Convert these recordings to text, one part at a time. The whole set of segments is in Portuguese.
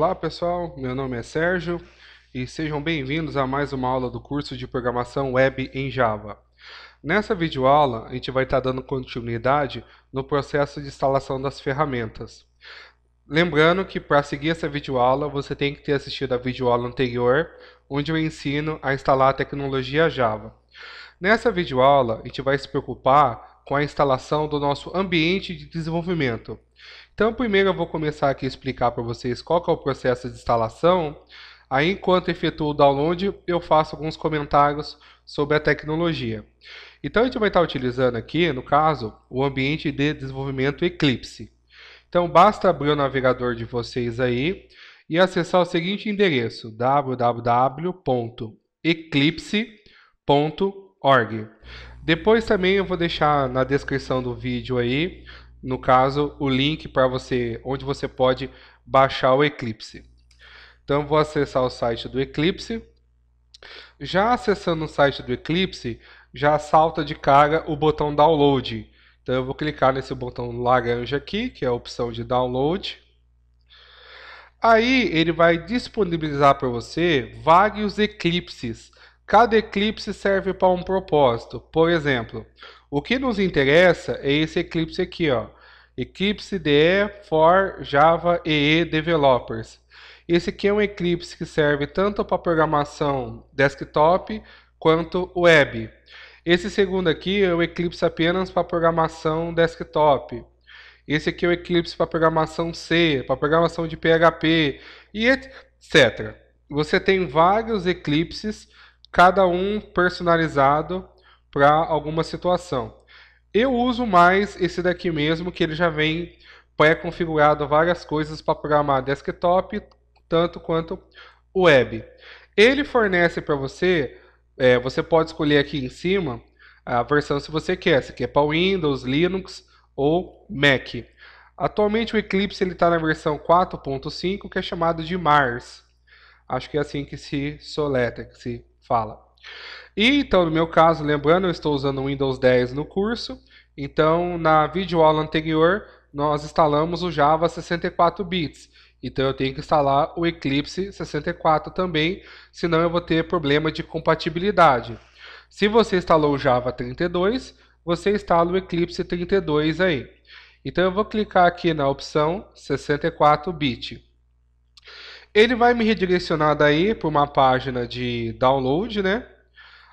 Olá pessoal, meu nome é Sérgio e sejam bem-vindos a mais uma aula do curso de Programação Web em Java. Nessa videoaula, a gente vai estar dando continuidade no processo de instalação das ferramentas. Lembrando que para seguir essa videoaula, você tem que ter assistido a videoaula anterior, onde eu ensino a instalar a tecnologia Java. Nessa videoaula, a gente vai se preocupar com a instalação do nosso ambiente de desenvolvimento. Então, primeiro eu vou começar aqui a explicar para vocês qual é o processo de instalação. Aí, enquanto efetuo o download, eu faço alguns comentários sobre a tecnologia. Então, a gente vai estar utilizando aqui, no caso, o ambiente de desenvolvimento Eclipse. Então, basta abrir o navegador de vocês aí e acessar o seguinte endereço, www.eclipse.org. Depois também eu vou deixar na descrição do vídeo aí no caso, o link para você, onde você pode baixar o Eclipse. Então, vou acessar o site do Eclipse. Já acessando o site do Eclipse, já salta de cara o botão Download. Então, eu vou clicar nesse botão laranja aqui, que é a opção de Download. Aí, ele vai disponibilizar para você vários eclipses Cada eclipse serve para um propósito. Por exemplo, o que nos interessa é esse eclipse aqui, ó. Eclipse DE for Java EE Developers. Esse aqui é um eclipse que serve tanto para programação desktop quanto web. Esse segundo aqui é o Eclipse apenas para programação desktop. Esse aqui é o Eclipse para programação C, para programação de PHP e etc. Você tem vários eclipses cada um personalizado para alguma situação. Eu uso mais esse daqui mesmo, que ele já vem pré-configurado várias coisas para programar desktop, tanto quanto web. Ele fornece para você, é, você pode escolher aqui em cima a versão se você quer, se quer para Windows, Linux ou Mac. Atualmente o Eclipse está na versão 4.5, que é chamado de Mars. Acho que é assim que se soleta, que se fala. E então, no meu caso, lembrando, eu estou usando o Windows 10 no curso. Então, na videoaula anterior, nós instalamos o Java 64 bits. Então eu tenho que instalar o Eclipse 64 também, senão eu vou ter problema de compatibilidade. Se você instalou o Java 32, você instala o Eclipse 32 aí. Então eu vou clicar aqui na opção 64 bit. Ele vai me redirecionar daí para uma página de download, né?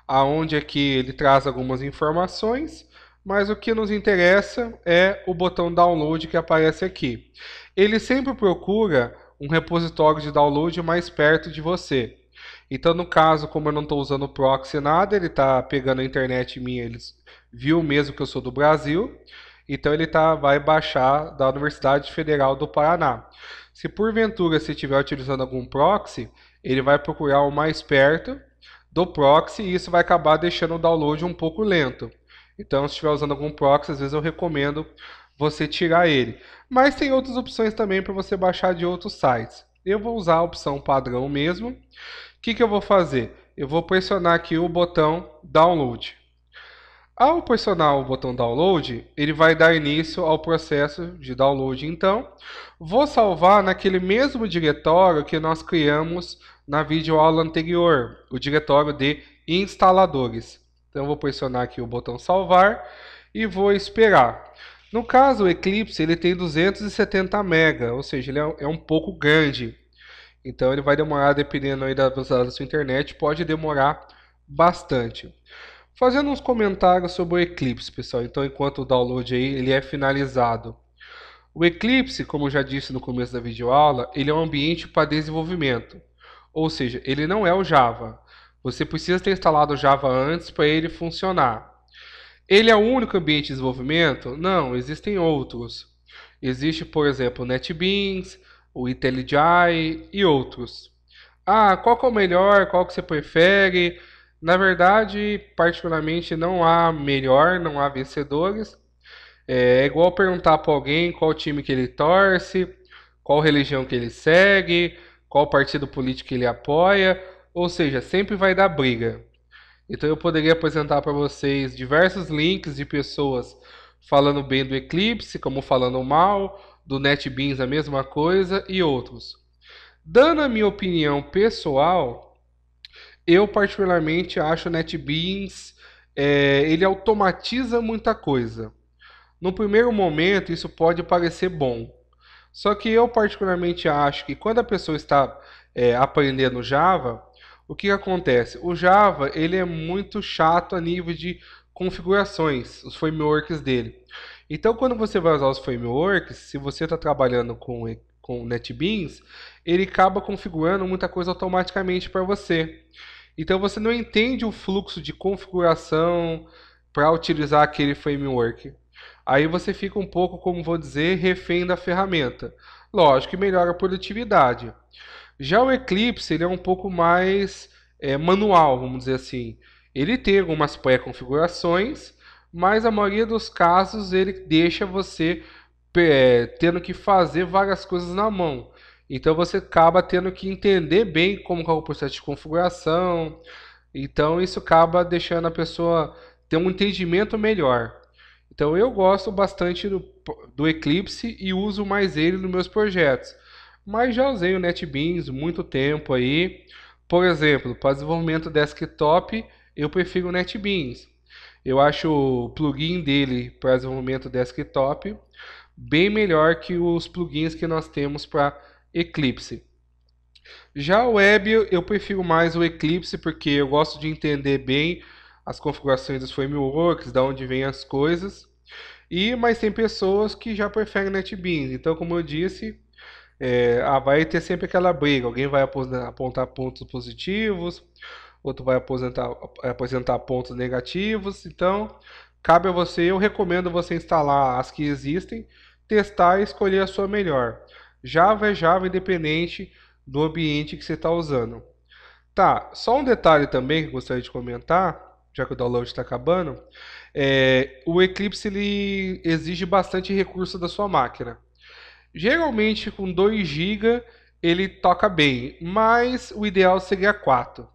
Aonde aqui é ele traz algumas informações, mas o que nos interessa é o botão download que aparece aqui. Ele sempre procura um repositório de download mais perto de você. Então, no caso, como eu não estou usando proxy nada, ele está pegando a internet minha, ele viu mesmo que eu sou do Brasil, então ele tá, vai baixar da Universidade Federal do Paraná. Se porventura você estiver utilizando algum proxy, ele vai procurar o mais perto do proxy e isso vai acabar deixando o download um pouco lento. Então, se estiver usando algum proxy, às vezes eu recomendo você tirar ele. Mas tem outras opções também para você baixar de outros sites. Eu vou usar a opção padrão mesmo. O que, que eu vou fazer? Eu vou pressionar aqui o botão Download. Ao pressionar o botão download, ele vai dar início ao processo de download. Então, vou salvar naquele mesmo diretório que nós criamos na videoaula anterior, o diretório de instaladores. Então, vou pressionar aqui o botão salvar e vou esperar. No caso, o Eclipse ele tem 270 MB, ou seja, ele é, é um pouco grande. Então, ele vai demorar, dependendo aí da velocidade da sua internet, pode demorar bastante fazendo uns comentários sobre o Eclipse, pessoal. Então, enquanto o download aí, ele é finalizado. O Eclipse, como eu já disse no começo da videoaula, ele é um ambiente para desenvolvimento. Ou seja, ele não é o Java. Você precisa ter instalado o Java antes para ele funcionar. Ele é o único ambiente de desenvolvimento? Não, existem outros. Existe, por exemplo, o NetBeans, o IntelliJ e outros. Ah, qual que é o melhor? Qual que você prefere? Na verdade, particularmente, não há melhor, não há vencedores. É, é igual perguntar para alguém qual time que ele torce, qual religião que ele segue, qual partido político que ele apoia, ou seja, sempre vai dar briga. Então eu poderia apresentar para vocês diversos links de pessoas falando bem do Eclipse, como falando mal, do NetBeans a mesma coisa e outros. Dando a minha opinião pessoal, eu, particularmente, acho o NetBeans. É, ele automatiza muita coisa. No primeiro momento, isso pode parecer bom. Só que eu, particularmente, acho que quando a pessoa está é, aprendendo Java, o que acontece? O Java ele é muito chato a nível de configurações, os frameworks dele. Então, quando você vai usar os frameworks, se você está trabalhando com, com NetBeans, ele acaba configurando muita coisa automaticamente para você. Então você não entende o fluxo de configuração para utilizar aquele framework. Aí você fica um pouco, como vou dizer, refém da ferramenta. Lógico que melhora a produtividade. Já o Eclipse ele é um pouco mais é, manual, vamos dizer assim. Ele tem algumas pré-configurações, mas a maioria dos casos ele deixa você é, tendo que fazer várias coisas na mão. Então você acaba tendo que entender bem como é o processo de configuração. Então isso acaba deixando a pessoa ter um entendimento melhor. Então eu gosto bastante do, do Eclipse e uso mais ele nos meus projetos. Mas já usei o NetBeans muito tempo aí. Por exemplo, para desenvolvimento desktop, eu prefiro o NetBeans. Eu acho o plugin dele para desenvolvimento desktop bem melhor que os plugins que nós temos para Eclipse. Já o Web, eu prefiro mais o Eclipse porque eu gosto de entender bem as configurações dos frameworks, da onde vêm as coisas. E mas tem pessoas que já preferem NetBeans. Então, como eu disse, é, ah, vai ter sempre aquela briga. Alguém vai apontar pontos positivos, outro vai aposentar, aposentar pontos negativos. Então, cabe a você. Eu recomendo você instalar as que existem, testar e escolher a sua melhor. Java é Java independente do ambiente que você está usando. Tá, só um detalhe também que gostaria de comentar, já que o download está acabando, é, o Eclipse ele exige bastante recurso da sua máquina. Geralmente com 2 GB ele toca bem, mas o ideal seria 4.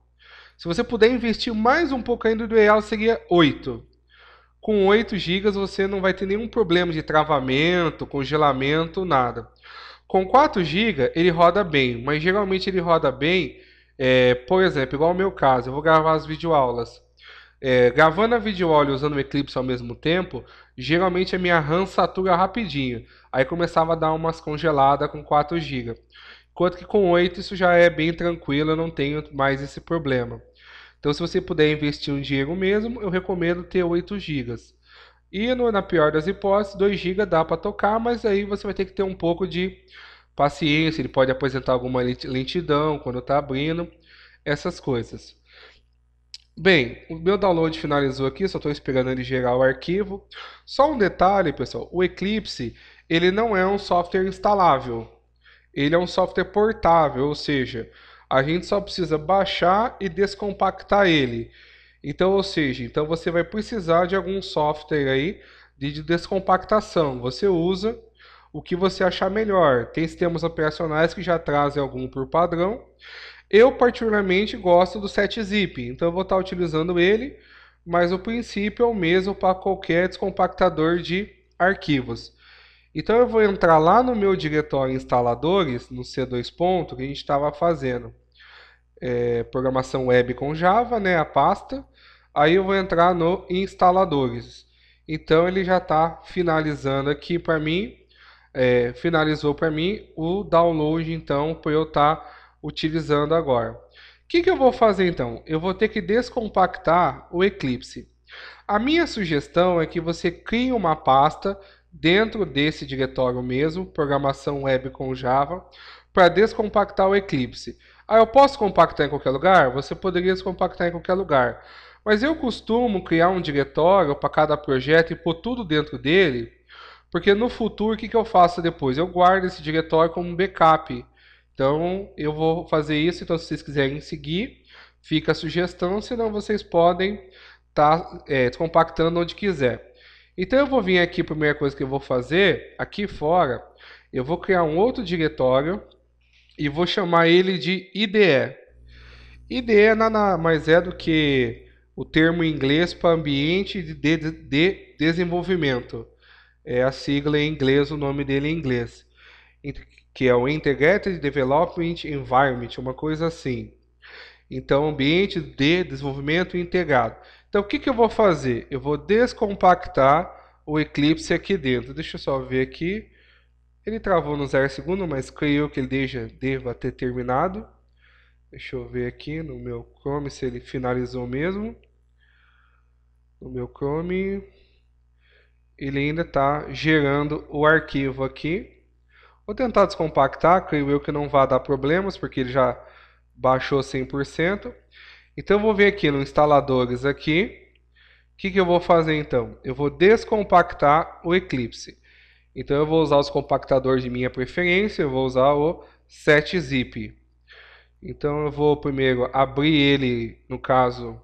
Se você puder investir mais um pouco ainda, o ideal seria 8. Com 8 GB você não vai ter nenhum problema de travamento, congelamento, nada. Com 4 GB ele roda bem, mas geralmente ele roda bem, é, por exemplo, igual o meu caso, eu vou gravar as videoaulas. É, gravando a videoaula e usando o Eclipse ao mesmo tempo, geralmente a minha RAM satura rapidinho. Aí começava a dar umas congeladas com 4 GB. Enquanto que com 8 isso já é bem tranquilo, eu não tenho mais esse problema. Então se você puder investir um dinheiro mesmo, eu recomendo ter 8 GB. E no, na pior das hipóteses, 2 GB dá para tocar, mas aí você vai ter que ter um pouco de paciência, ele pode apresentar alguma lentidão quando está abrindo, essas coisas. Bem, o meu download finalizou aqui, só estou esperando ele gerar o arquivo. Só um detalhe, pessoal, o Eclipse ele não é um software instalável, ele é um software portável, ou seja, a gente só precisa baixar e descompactar ele. Então, ou seja, então você vai precisar de algum software aí de descompactação. Você usa o que você achar melhor. Tem sistemas operacionais que já trazem algum por padrão. Eu particularmente gosto do 7-zip, então eu vou estar utilizando ele, mas o princípio é o mesmo para qualquer descompactador de arquivos. Então eu vou entrar lá no meu diretório instaladores, no C2 ponto, que a gente estava fazendo é, programação web com Java, né, a pasta. Aí eu vou entrar no instaladores. Então ele já está finalizando aqui para mim, é, finalizou para mim o download então para eu estar tá utilizando agora. O que, que eu vou fazer então? Eu vou ter que descompactar o Eclipse. A minha sugestão é que você crie uma pasta dentro desse diretório mesmo, programação web com Java, para descompactar o Eclipse. Ah, eu posso compactar em qualquer lugar? Você poderia descompactar em qualquer lugar. Mas eu costumo criar um diretório para cada projeto e pôr tudo dentro dele, porque no futuro o que, que eu faço depois? Eu guardo esse diretório como um backup. Então eu vou fazer isso. Então, se vocês quiserem seguir, fica a sugestão. Senão, vocês podem estar tá, é, compactando onde quiser. Então, eu vou vir aqui. A primeira coisa que eu vou fazer aqui fora, eu vou criar um outro diretório e vou chamar ele de IDE. IDE nada mais é do que o termo em inglês para ambiente de, de, de, desenvolvimento. É a sigla em inglês, o nome dele em inglês. Que é o Integrated Development Environment, uma coisa assim. Então, ambiente de desenvolvimento integrado. Então, o que, que eu vou fazer? Eu vou descompactar o Eclipse aqui dentro. Deixa eu só ver aqui. Ele travou nos 0 segundos, mas creio que ele já deva ter terminado. Deixa eu ver aqui no meu Chrome se ele finalizou mesmo. No meu Chrome, ele ainda está gerando o arquivo aqui. Vou tentar descompactar, creio eu que não vai dar problemas, porque ele já baixou 100%. Então eu vou vir aqui no instaladores aqui. O que, que eu vou fazer então? Eu vou descompactar o Eclipse. Então eu vou usar os compactadores de minha preferência, eu vou usar o 7-zip. Então eu vou primeiro abrir ele, no caso,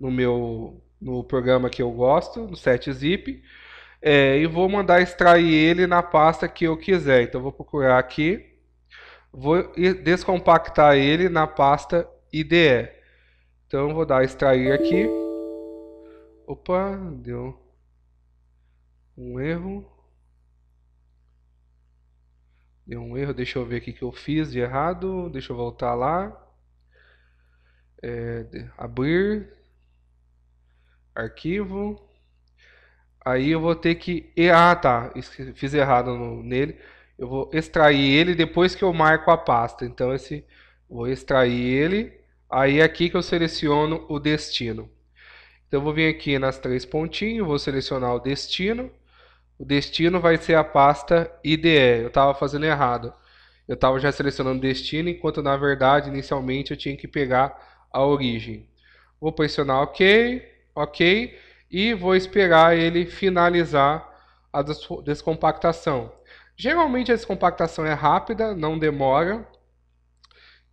no meu no programa que eu gosto, no setzip, é, e vou mandar extrair ele na pasta que eu quiser. Então eu vou procurar aqui, vou descompactar ele na pasta IDE. Então eu vou dar extrair aqui. Opa, deu um erro. Deu um erro, deixa eu ver aqui que eu fiz de errado, deixa eu voltar lá. É, abrir, arquivo. Aí eu vou ter que. Ah, tá. Fiz errado no, nele. Eu vou extrair ele depois que eu marco a pasta. Então, esse vou extrair ele. Aí é aqui que eu seleciono o destino. Então, eu vou vir aqui nas três pontinhos, vou selecionar o destino. O destino vai ser a pasta IDE. Eu estava fazendo errado. Eu estava já selecionando destino, enquanto na verdade, inicialmente, eu tinha que pegar a origem. Vou pressionar OK, OK, e vou esperar ele finalizar a descompactação. Geralmente a descompactação é rápida, não demora,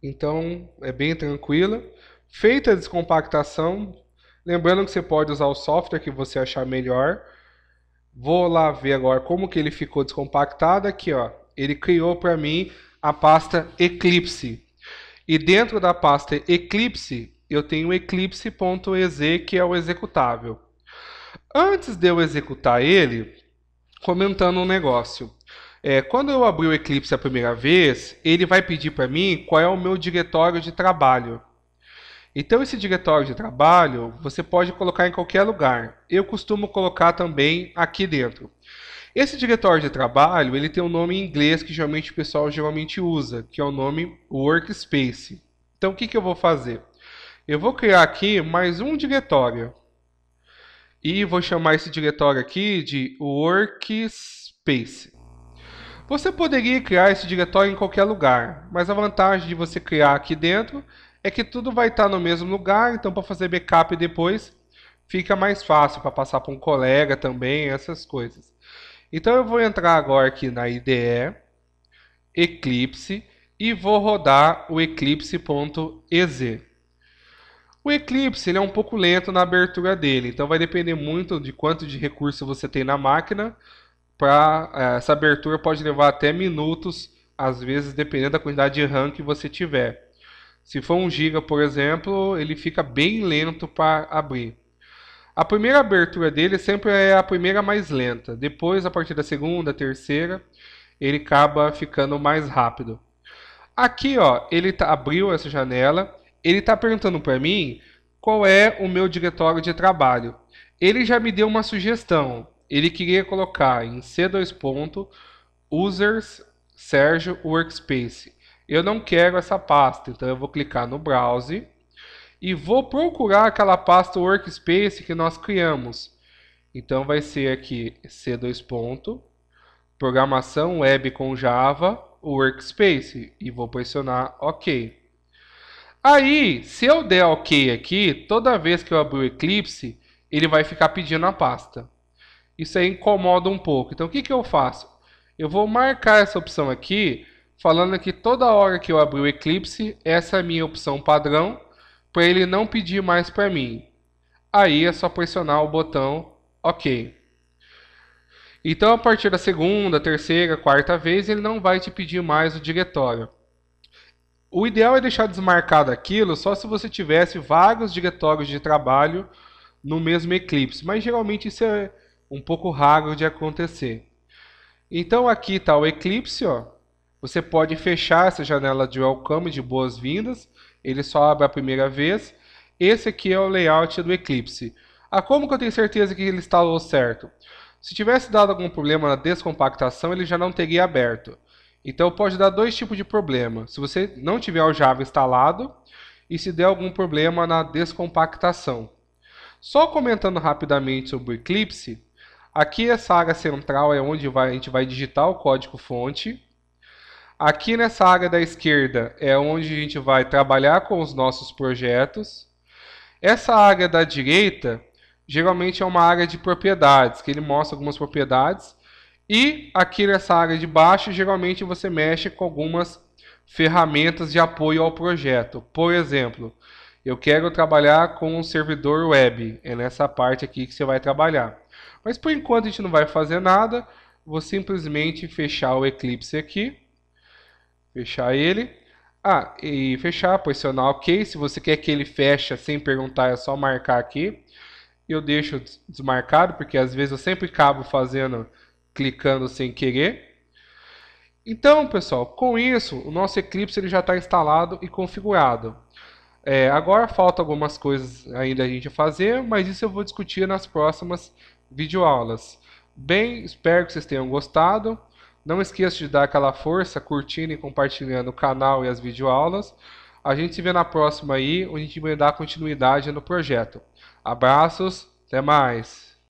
então é bem tranquila. Feita a descompactação, lembrando que você pode usar o software que você achar melhor, Vou lá ver agora como que ele ficou descompactado. Aqui, ó. Ele criou para mim a pasta Eclipse. E dentro da pasta Eclipse, eu tenho eclipse.exe, que é o executável. Antes de eu executar ele, comentando um negócio. É, quando eu abri o Eclipse a primeira vez, ele vai pedir para mim qual é o meu diretório de trabalho. Então esse diretório de trabalho você pode colocar em qualquer lugar. Eu costumo colocar também aqui dentro. Esse diretório de trabalho ele tem um nome em inglês que geralmente o pessoal geralmente usa, que é o nome Workspace. Então o que, que eu vou fazer? Eu vou criar aqui mais um diretório. E vou chamar esse diretório aqui de Workspace. Você poderia criar esse diretório em qualquer lugar, mas a vantagem de você criar aqui dentro é que tudo vai estar tá no mesmo lugar, então para fazer backup depois fica mais fácil para passar para um colega também, essas coisas. Então eu vou entrar agora aqui na IDE, Eclipse, e vou rodar o eclipse.ez. O Eclipse ele é um pouco lento na abertura dele, então vai depender muito de quanto de recurso você tem na máquina. Pra, eh, essa abertura pode levar até minutos, às vezes dependendo da quantidade de RAM que você tiver. Se for 1 GB, por exemplo, ele fica bem lento para abrir. A primeira abertura dele sempre é a primeira mais lenta. Depois, a partir da segunda, terceira, ele acaba ficando mais rápido. Aqui, ó, ele tá, abriu essa janela. Ele está perguntando para mim qual é o meu diretório de trabalho. Ele já me deu uma sugestão. Ele queria colocar em C2 users Sergio Workspace. Eu não quero essa pasta, então eu vou clicar no Browse e vou procurar aquela pasta Workspace que nós criamos. Então vai ser aqui C2 ponto, programação web com Java, Workspace e vou pressionar OK. Aí, se eu der OK aqui, toda vez que eu abrir o Eclipse, ele vai ficar pedindo a pasta. Isso aí incomoda um pouco. Então, o que, que eu faço? Eu vou marcar essa opção aqui falando que toda hora que eu abrir o Eclipse, essa é a minha opção padrão, para ele não pedir mais para mim. Aí é só pressionar o botão OK. Então, a partir da segunda, terceira, quarta vez, ele não vai te pedir mais o diretório. O ideal é deixar desmarcado aquilo só se você tivesse vários diretórios de trabalho no mesmo Eclipse, mas geralmente isso é um pouco raro de acontecer. Então aqui está o Eclipse, ó. Você pode fechar essa janela de welcome de boas-vindas, ele só abre a primeira vez. Esse aqui é o layout do Eclipse. Ah, como que eu tenho certeza que ele instalou certo? Se tivesse dado algum problema na descompactação, ele já não teria aberto. Então pode dar dois tipos de problema. Se você não tiver o Java instalado e se der algum problema na descompactação. Só comentando rapidamente sobre o Eclipse, aqui essa área central é onde vai, a gente vai digitar o código fonte. Aqui nessa área da esquerda é onde a gente vai trabalhar com os nossos projetos. Essa área da direita, geralmente é uma área de propriedades, que ele mostra algumas propriedades. E aqui nessa área de baixo, geralmente você mexe com algumas ferramentas de apoio ao projeto. Por exemplo, eu quero trabalhar com um servidor web. É nessa parte aqui que você vai trabalhar. Mas por enquanto a gente não vai fazer nada. Vou simplesmente fechar o Eclipse aqui. Fechar ele. Ah, e fechar, posicionar OK. Se você quer que ele feche sem perguntar, é só marcar aqui. Eu deixo desmarcado, porque às vezes eu sempre acabo fazendo, clicando sem querer. Então, pessoal, com isso, o nosso Eclipse ele já está instalado e configurado. É, agora falta algumas coisas ainda a gente fazer, mas isso eu vou discutir nas próximas videoaulas. Bem, espero que vocês tenham gostado. Não esqueça de dar aquela força curtindo e compartilhando o canal e as videoaulas. A gente se vê na próxima aí, onde a gente vai dar continuidade no projeto. Abraços, até mais!